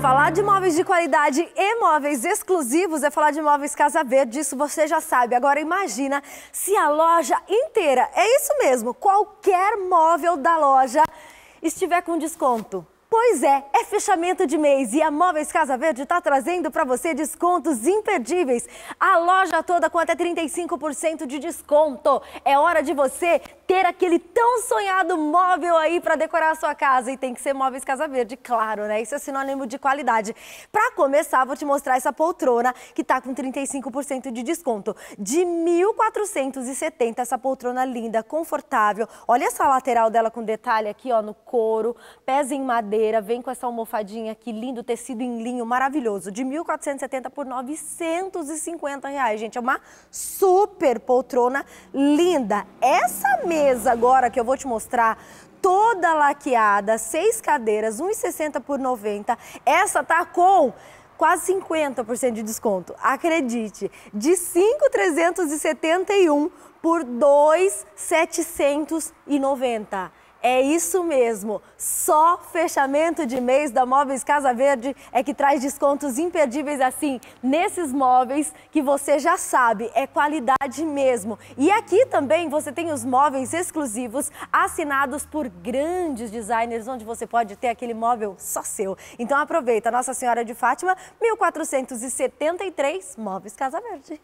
Falar de móveis de qualidade e móveis exclusivos é falar de móveis Casa Verde, isso você já sabe. Agora imagina se a loja inteira, é isso mesmo, qualquer móvel da loja estiver com desconto. Pois é, é fechamento de mês e a Móveis Casa Verde está trazendo para você descontos imperdíveis. A loja toda com até 35% de desconto. É hora de você ter aquele tão sonhado móvel aí para decorar a sua casa. E tem que ser Móveis Casa Verde, claro, né? Isso é sinônimo de qualidade. Para começar, vou te mostrar essa poltrona que está com 35% de desconto. De 1.470, essa poltrona linda, confortável. Olha essa lateral dela com detalhe aqui, ó, no couro, pés em madeira cadeira, vem com essa almofadinha que lindo, tecido em linho, maravilhoso, de 1.470 por 950 reais, gente. É uma super poltrona linda. Essa mesa agora que eu vou te mostrar, toda laqueada, seis cadeiras, 1,60 por 90. Essa tá com quase 50% de desconto. Acredite, de 5,371 por 2,790. É isso mesmo, só fechamento de mês da Móveis Casa Verde é que traz descontos imperdíveis assim nesses móveis que você já sabe, é qualidade mesmo. E aqui também você tem os móveis exclusivos assinados por grandes designers, onde você pode ter aquele móvel só seu. Então aproveita, Nossa Senhora de Fátima, 1473, Móveis Casa Verde.